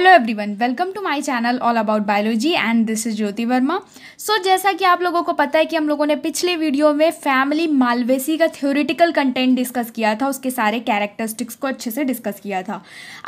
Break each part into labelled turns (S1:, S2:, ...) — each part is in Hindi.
S1: hello everyone welcome to my channel all about biology and this is Jyoti Verma so जैसा कि आप लोगों को पता है कि हम लोगों ने पिछले वीडियो में फैमिली मालवेसी का थ्योरेटिकल कंटेंट डिस्कस किया था उसके सारे कैरेक्टरिस्टिक्स को अच्छे से डिस्कस किया था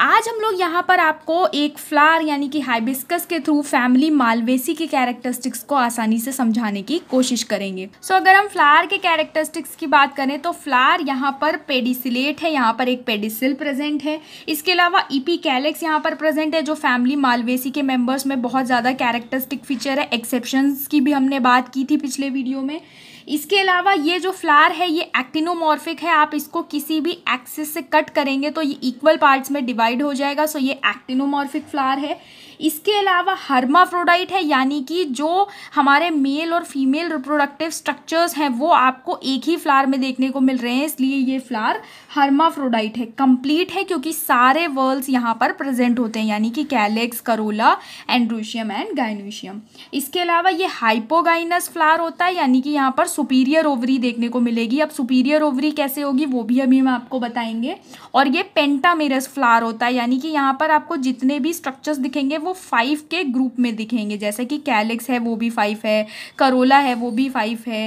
S1: आज हम लोग यहाँ पर आपको एक फ्लार यानी कि हाइबिस्कस के थ्रू फैमिली मालवेसी के कैरेक्टरिस्टिक्स को आसानी से समझाने की कोशिश करेंगे सो so, अगर हम फ्लार के कैरेक्टरिस्टिक्स की बात करें तो फ्लार यहाँ पर पेडिसिलेट है यहाँ पर एक पेडिसिल प्रेजेंट है इसके अलावा ईपी e कैलेक्स यहाँ पर प्रेजेंट है है जो फैमिली मालवेसी के मेंबर्स में बहुत ज़्यादा कैरेक्टरिस्टिक फीचर है एक्सेप्शंस की भी हमने बात की थी पिछले वीडियो में इसके अलावा ये जो फ्लावर है ये एक्टिनोमॉर्फिक है आप इसको किसी भी एक्सेस से कट करेंगे तो ये इक्वल पार्ट्स में डिवाइड हो जाएगा सो ये एक्टिनोमॉर्फिक फ्लावर है इसके अलावा हर्माफ्रोडाइट है यानी कि जो हमारे मेल और फीमेल रिप्रोडक्टिव स्ट्रक्चर्स हैं वो आपको एक ही फ्लावर में देखने को मिल रहे हैं इसलिए ये फ्लावर हर्माफ्रोडाइट है कंप्लीट है क्योंकि सारे वर्ल्स यहाँ पर प्रेजेंट होते हैं यानी कि calyx corolla androecium and gynoecium इसके अलावा ये हाइपोगाइनस फ्लावर होता है यानी कि यहाँ पर सुपीरियर ओवरी देखने को मिलेगी अब सुपीरियर ओवरी कैसे होगी वो भी अभी हम आपको बताएंगे और ये पेंटामेरस फ्लावर होता है यानी कि यहाँ पर आपको जितने भी स्ट्रक्चर्स दिखेंगे वो फाइव के ग्रुप में दिखेंगे जैसे कि कैलिक्स है वो भी फाइव है करोला है वो भी फाइव है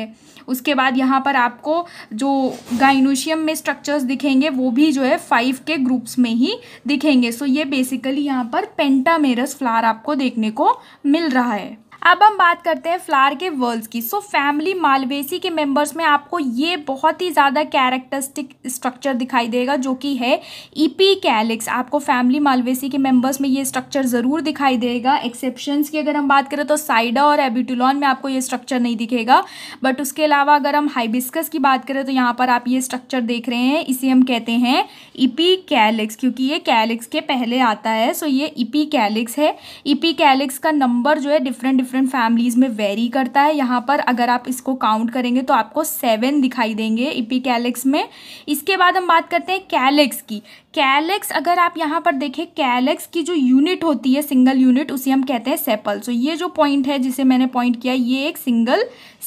S1: उसके बाद यहाँ पर आपको जो गाइनोशियम में स्ट्रक्चर्स दिखेंगे वो भी जो है फाइव के ग्रुप्स में ही दिखेंगे सो ये बेसिकली यहाँ पर पेंटामेरस फ्लावर आपको देखने को मिल रहा है अब हम बात करते हैं फ्लार के वर्ल्ड की सो फैमिली मालवेसी के मेंबर्स में आपको ये बहुत ही ज़्यादा कैरेक्टरिस्टिक स्ट्रक्चर दिखाई देगा जो कि है ईपी e कैलिक्स आपको फैमिली मालवेसी के मेंबर्स में ये स्ट्रक्चर ज़रूर दिखाई देगा एक्सेप्शंस की अगर हम बात करें तो साइडा और एबिटुलॉन में आपको ये स्ट्रक्चर नहीं दिखेगा बट उसके अलावा अगर हम हाइबिस्कस की बात करें तो यहाँ पर आप ये स्ट्रक्चर देख रहे हैं इसे हम कहते हैं ईपी e कैलिक्स क्योंकि ये कैलिक्स के पहले आता है सो ये ईपी e कैलिक्स है ईपी कैलिक्स का नंबर जो है डिफरेंट डिफरेंट डिफरेंट फैमिलीज़ में वेरी करता है यहाँ पर अगर आप इसको काउंट करेंगे तो आपको सेवन दिखाई देंगे इपी e में इसके बाद हम बात करते हैं कैलेक्स की कैलेक्स अगर आप यहाँ पर देखें कैलेक्स की जो यूनिट होती है सिंगल यूनिट उसे हम कहते हैं सेपल सो so, ये जो पॉइंट है जिसे मैंने पॉइंट किया ये एक सिंगल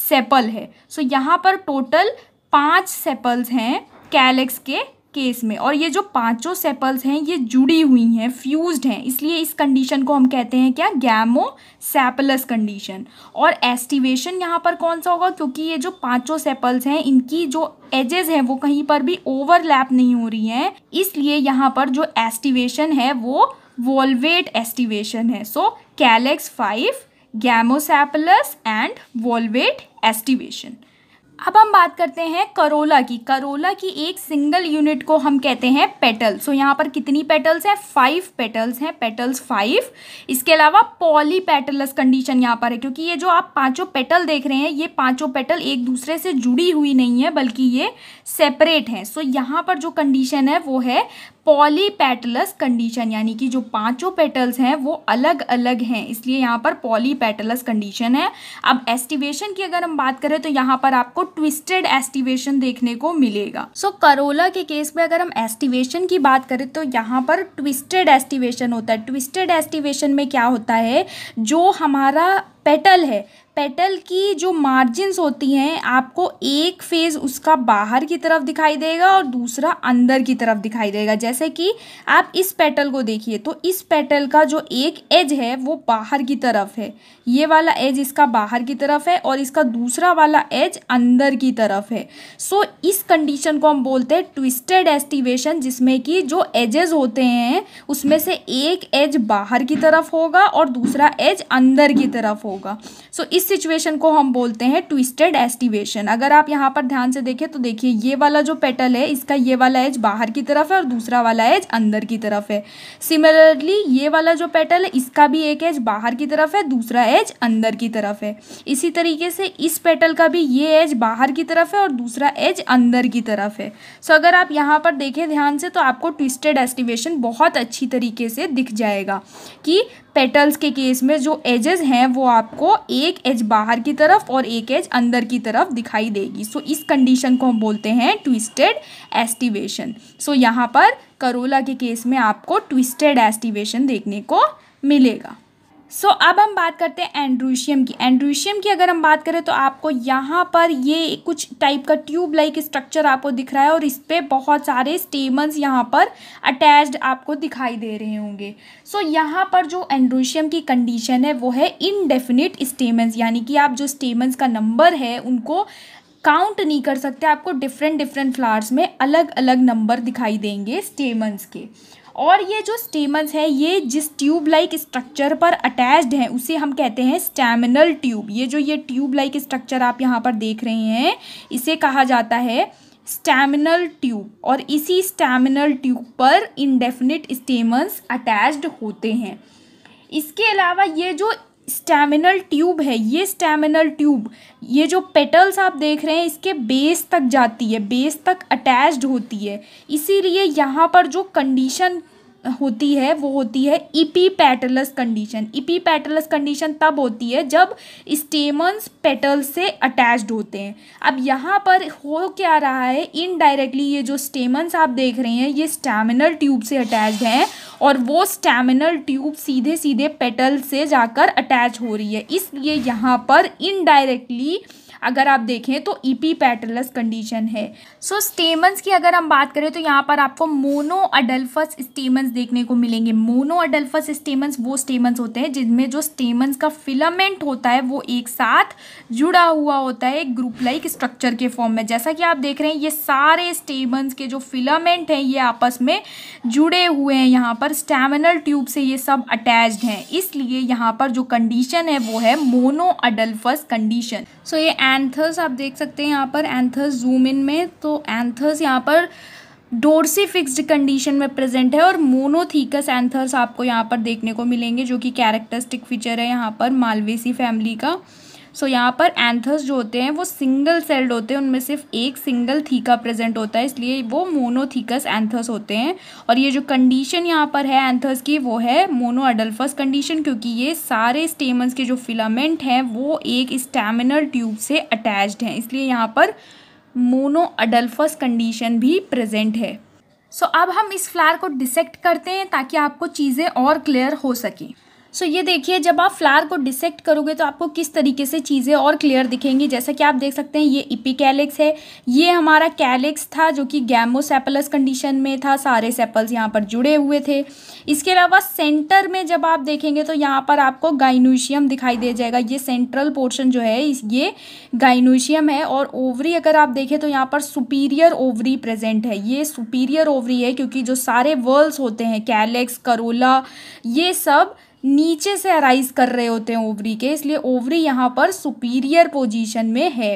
S1: सेपल है सो so, यहाँ पर टोटल पाँच सेपल्स हैं कैलेक्स के केस में और ये जो पांचों सेपल्स हैं ये जुड़ी हुई हैं फ्यूज्ड हैं इसलिए इस कंडीशन को हम कहते हैं क्या गैमो सेपलस कंडीशन और एस्टिवेशन यहाँ पर कौन सा होगा क्योंकि ये जो पांचों सेपल्स हैं इनकी जो एजेस हैं वो कहीं पर भी ओवरलैप नहीं हो रही हैं इसलिए यहाँ पर जो एस्टिवेशन है वो वॉलवेट एस्टिवेशन है so calyx five gamosepalous and valvate aestivation अब हम बात करते हैं करोला की करोला की एक सिंगल यूनिट को हम कहते हैं पेटल सो यहाँ पर कितनी पेटल्स हैं फाइव पेटल्स हैं पेटल्स फाइव इसके अलावा पॉली पेटलस कंडीशन यहाँ पर है क्योंकि ये जो आप पांचों पेटल देख रहे हैं ये पांचों पेटल एक दूसरे से जुड़ी हुई नहीं है बल्कि ये सेपरेट हैं सो यहाँ पर जो कंडीशन है वो है पैटलस कंडीशन यानी कि जो पांचों पेटल्स हैं वो अलग अलग हैं इसलिए यहाँ पर पैटलस कंडीशन है अब एस्टिवेशन की अगर हम बात करें तो यहाँ पर आपको ट्विस्टेड एस्टिवेशन देखने को मिलेगा सो so, करोला के केस में अगर हम एस्टिवेशन की बात करें तो यहाँ पर ट्विस्टेड एस्टिवेशन होता है ट्विस्टेड एस्टिवेशन में क्या होता है जो हमारा पेटल है पेटल की जो मार्जिन्स होती हैं आपको एक फेज़ उसका बाहर की तरफ दिखाई देगा और दूसरा अंदर की तरफ दिखाई देगा जैसे कि आप इस पेटल को देखिए तो इस पेटल का जो एक एज है वो बाहर की तरफ है ये वाला एज इसका बाहर की तरफ है और इसका दूसरा वाला एज अंदर की तरफ है सो so, इस कंडीशन को हम बोलते हैं ट्विस्टेड एस्टिवेशन जिसमें कि जो एजेस होते हैं उसमें से एक एज बाहर की तरफ होगा और दूसरा एज अंदर की तरफ होगा सो so, इस सिचुएशन को हम बोलते हैं ट्विस्टेड एस्टिवेशन अगर आप यहाँ पर ध्यान से देखें तो देखिए ये वाला जो पेटल है इसका ये वाला एज बाहर की तरफ है और दूसरा वाला एज अंदर की तरफ है सिमिलरली ये वाला जो पेटल है इसका भी एक एज बाहर की तरफ है दूसरा एज अंदर की तरफ है इसी तरीके से इस पेटल का भी ये एज बाहर की तरफ है और दूसरा एज अंदर की तरफ है सो so, अगर आप यहाँ पर देखें ध्यान से तो आपको ट्विस्टेड एस्टिवेशन बहुत अच्छी तरीके से दिख जाएगा कि पेटल्स के केस में जो एजेस हैं वो आपको एक एज बाहर की तरफ और एक एज अंदर की तरफ दिखाई देगी सो so, इस कंडीशन को हम बोलते हैं ट्विस्टेड एस्टिवेशन सो यहाँ पर करोला के केस में आपको ट्विस्टेड एस्टिवेशन देखने को मिलेगा सो so, अब हम बात करते हैं एंड्रूशियम की एंड्रूशियम की अगर हम बात करें तो आपको यहाँ पर ये कुछ टाइप का ट्यूब लाइक स्ट्रक्चर आपको दिख रहा है और इस पर बहुत सारे स्टेमन्स यहाँ पर अटैच्ड आपको दिखाई दे रहे होंगे सो so, यहाँ पर जो एंड्रूशियम की कंडीशन है वो है इनडेफिनिट स्टेमन्स यानी कि आप जो स्टेमन्स का नंबर है उनको काउंट नहीं कर सकते आपको डिफरेंट डिफरेंट फ्लावर्स में अलग अलग नंबर दिखाई देंगे स्टेमन्स के और ये जो स्टेमन्स है ये जिस ट्यूब लाइक स्ट्रक्चर पर अटैच्ड हैं उसे हम कहते हैं स्टैमिनल ट्यूब ये जो ये ट्यूब लाइक स्ट्रक्चर आप यहाँ पर देख रहे हैं इसे कहा जाता है स्टैमिनल ट्यूब और इसी स्टैमिनल ट्यूब पर इनडेफिनिट स्टेमन्स अटैच्ड होते हैं इसके अलावा ये जो स्टैमिनल ट्यूब है ये स्टैमिनल ट्यूब ये जो पेटल्स आप देख रहे हैं इसके बेस तक जाती है बेस तक अटैच्ड होती है इसीलिए यहाँ पर जो कंडीशन होती है वो होती है epipetalous condition epipetalous condition तब होती है जब स्टेमन्स पेटल से अटैच्ड होते हैं अब यहाँ पर हो क्या रहा है इनडायरेक्टली ये जो स्टेमन्स आप देख रहे हैं ये स्टैमिनल ट्यूब से अटैच्ड हैं और वो स्टैमिनल ट्यूब सीधे सीधे पेटल से जाकर अटैच हो रही है इसलिए यहाँ पर इनडायरेक्टली अगर आप देखें तो ईपी पैटलस कंडीशन है सो so, स्टेमंस की अगर हम बात करें तो यहाँ पर आपको मोनो अडल्फस स्टेमंस देखने को मिलेंगे मोनो अडल्फस स्टेमंस वो स्टेमंस होते हैं जिनमें जो स्टेमंस का फिलामेंट होता है वो एक साथ जुड़ा हुआ होता है ग्रुप लाइक स्ट्रक्चर के फॉर्म में जैसा कि आप देख रहे हैं ये सारे स्टेमंस के जो फिलामेंट हैं ये आपस में जुड़े हुए हैं यहाँ पर स्टेमिनल ट्यूब से ये सब अटैच हैं इसलिए यहाँ पर जो कंडीशन है वो है मोनो अडल्फस कंडीशन सो ये एंथर्स आप देख सकते हैं यहाँ पर एंथर्स जूम इन में तो एंथर्स यहाँ पर डोरसी फिक्स्ड कंडीशन में प्रेजेंट है और मोनोथीकस एंथर्स आपको यहाँ पर देखने को मिलेंगे जो कि कैरेक्टरिस्टिक फीचर है यहाँ पर मालवेसी फैमिली का सो so, यहाँ पर एंथर्स जो होते हैं वो सिंगल सेल्ड होते हैं उनमें सिर्फ एक सिंगल थीका प्रेजेंट होता है इसलिए वो मोनोथीकस एंथर्स होते हैं और ये जो कंडीशन यहाँ पर है एंथर्स की वो है मोनो अडल्फस कंडीशन क्योंकि ये सारे स्टेमन्स के जो फिलामेंट हैं वो एक स्टेमिनल ट्यूब से अटैच्ड हैं इसलिए यहाँ पर मोनो अडल्फस कंडीशन भी प्रजेंट है सो so, अब हम इस फ्लावर को डिसेक्ट करते हैं ताकि आपको चीज़ें और क्लियर हो सकें सो so, ये देखिए जब आप फ्लावर को डिसेक्ट करोगे तो आपको किस तरीके से चीज़ें और क्लियर दिखेंगी जैसा कि आप देख सकते हैं ये इपिकैलिक्स है ये हमारा कैलिक्स था जो कि गैमोसेपलस कंडीशन में था सारे सेपल्स यहाँ पर जुड़े हुए थे इसके अलावा सेंटर में जब आप देखेंगे तो यहाँ पर आपको गाइनोशियम दिखाई दे जाएगा ये सेंट्रल पोर्शन जो है ये गाइनोशियम है और ओवरी अगर आप देखें तो यहाँ पर सुपीरियर ओवरी प्रेजेंट है ये सुपीरियर ओवरी है क्योंकि जो सारे वर्ल्स होते हैं कैलेक्स करोला ये सब नीचे से अराइज कर रहे होते हैं ओवरी के इसलिए ओवरी यहाँ पर सुपीरियर पोजीशन में है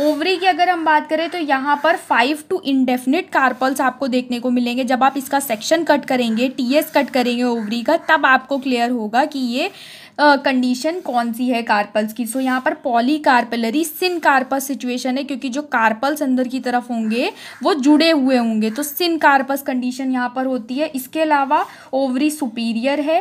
S1: ओवरी की अगर हम बात करें तो यहाँ पर फाइव टू इंडेफिनिट कार्पल्स आपको देखने को मिलेंगे जब आप इसका सेक्शन कट करेंगे टीएस कट करेंगे ओवरी का तब आपको क्लियर होगा कि ये कंडीशन uh, कौन सी है कार्पल्स की सो so, यहाँ पर polycarpellary syncarpous situation है क्योंकि जो कार्पल्स अंदर की तरफ होंगे वो जुड़े हुए होंगे तो सिन कार्पस कंडीशन यहाँ पर होती है इसके अलावा ओवरी सुपीरियर है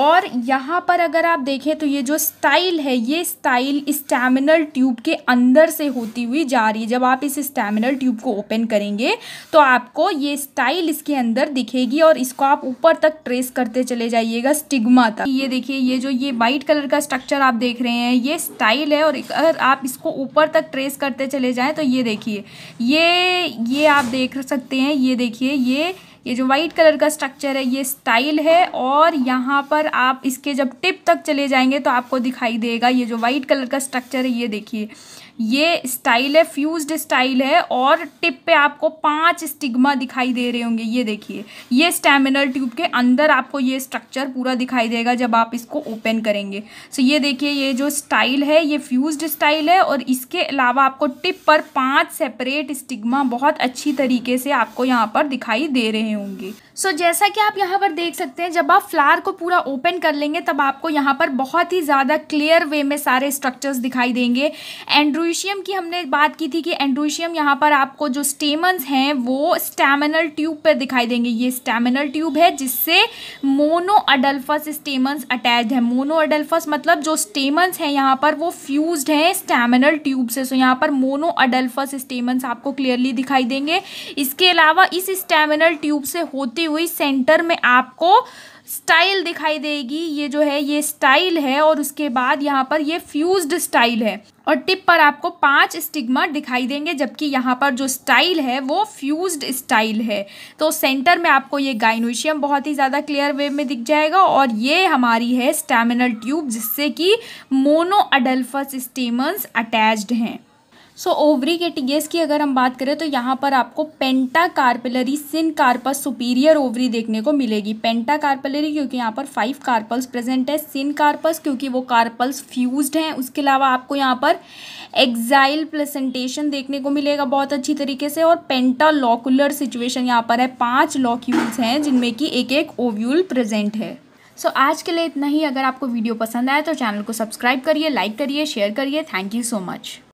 S1: और यहाँ पर अगर आप देखें तो ये जो स्टाइल है ये स्टाइल स्टैमिनल ट्यूब के अंदर से होती हुई जा रही है जब आप इस स्टैमिनल ट्यूब को ओपन करेंगे तो आपको ये स्टाइल इसके अंदर दिखेगी और इसको आप ऊपर तक ट्रेस करते चले जाइएगा स्टिग्मा तक ये देखिए ये जो ये वाइट कलर का स्ट्रक्चर आप देख रहे हैं ये स्टाइल है और अगर आप इसको ऊपर तक ट्रेस करते चले जाएँ तो ये देखिए ये ये आप देख सकते हैं ये देखिए ये ये जो वाइट कलर का स्ट्रक्चर है ये स्टाइल है और यहाँ पर आप इसके जब टिप तक चले जाएंगे तो आपको दिखाई देगा ये जो वाइट कलर का स्ट्रक्चर है ये देखिए ये स्टाइल है फ्यूज्ड स्टाइल है और टिप पे आपको पांच स्टिग्मा दिखाई दे रहे होंगे ये देखिए ये स्टेमिनल ट्यूब के अंदर आपको ये स्ट्रक्चर पूरा दिखाई देगा जब आप इसको ओपन करेंगे सो ये देखिए ये जो स्टाइल है ये फ्यूज्ड स्टाइल है और इसके अलावा आपको टिप पर पाँच सेपरेट स्टिग्मा बहुत अच्छी तरीके से आपको यहाँ पर दिखाई दे रहे होंगे सो so, जैसा कि आप यहाँ पर देख सकते हैं जब आप फ्लावर को पूरा ओपन कर लेंगे तब आपको यहाँ पर बहुत ही ज़्यादा क्लियर वे में सारे स्ट्रक्चर्स दिखाई देंगे एंड्रू एंड्रोइशियम की हमने बात की थी कि एंड्रोइशियम यहाँ पर आपको जो स्टेमन्स हैं वो स्टेमिनल ट्यूब पर दिखाई देंगे ये स्टेमिनल ट्यूब है जिससे मोनो अडल्फस स्टेमन्स अटैच है मोनो अडल्फस मतलब जो स्टेमन्स हैं यहाँ पर वो फ्यूज हैं स्टेमिनल ट्यूब से सो यहाँ पर मोनो अडल्फस स्टेमन्स आपको क्लियरली दिखाई देंगे इसके अलावा इस स्टेमिनल ट्यूब से होते हुए सेंटर में आपको स्टाइल दिखाई देगी ये जो है ये स्टाइल है और उसके बाद यहाँ पर ये फ्यूज्ड स्टाइल है और टिप पर आपको पांच स्टिग्मा दिखाई देंगे जबकि यहाँ पर जो स्टाइल है वो फ्यूज्ड स्टाइल है तो सेंटर में आपको ये गाइनोशियम बहुत ही ज़्यादा क्लियर वेव में दिख जाएगा और ये हमारी है स्टेमिनल ट्यूब जिससे कि मोनो अडल्फस स्टेमन्स अटैच्ड हैं सो ओवरी के कैटिगेस की अगर हम बात करें तो यहाँ पर आपको pentacarpellary syncarpous superior ovary देखने को मिलेगी पेंटा कार्पलरी क्योंकि यहाँ पर फाइव कार्पल्स प्रेजेंट है सिन कार्पस क्योंकि वो कार्पल्स फ्यूज्ड हैं उसके अलावा आपको यहाँ पर एक्जाइल प्लेसेंटेशन देखने को मिलेगा बहुत अच्छी तरीके से और पेंटा लॉकुलर सिचुएशन यहाँ पर है पाँच लॉक्यूल्स हैं जिनमें कि एक एक ओव्यूल प्रेजेंट है सो so, आज के लिए इतना ही अगर आपको वीडियो पसंद आया तो चैनल को सब्सक्राइब करिए लाइक करिए शेयर करिए थैंक यू सो मच